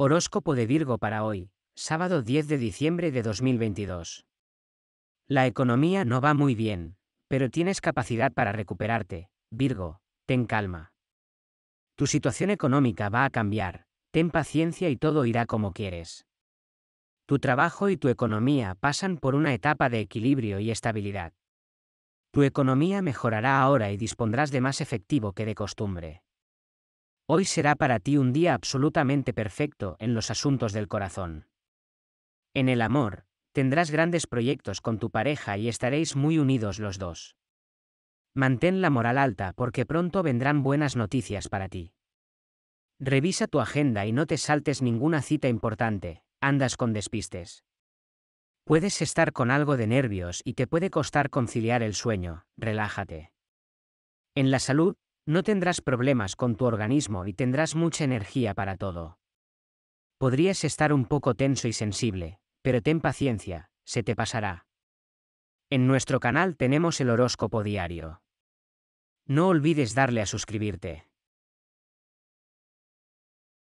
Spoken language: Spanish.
Horóscopo de Virgo para hoy, sábado 10 de diciembre de 2022. La economía no va muy bien, pero tienes capacidad para recuperarte, Virgo, ten calma. Tu situación económica va a cambiar, ten paciencia y todo irá como quieres. Tu trabajo y tu economía pasan por una etapa de equilibrio y estabilidad. Tu economía mejorará ahora y dispondrás de más efectivo que de costumbre. Hoy será para ti un día absolutamente perfecto en los asuntos del corazón. En el amor, tendrás grandes proyectos con tu pareja y estaréis muy unidos los dos. Mantén la moral alta porque pronto vendrán buenas noticias para ti. Revisa tu agenda y no te saltes ninguna cita importante, andas con despistes. Puedes estar con algo de nervios y te puede costar conciliar el sueño, relájate. En la salud, no tendrás problemas con tu organismo y tendrás mucha energía para todo. Podrías estar un poco tenso y sensible, pero ten paciencia, se te pasará. En nuestro canal tenemos el horóscopo diario. No olvides darle a suscribirte.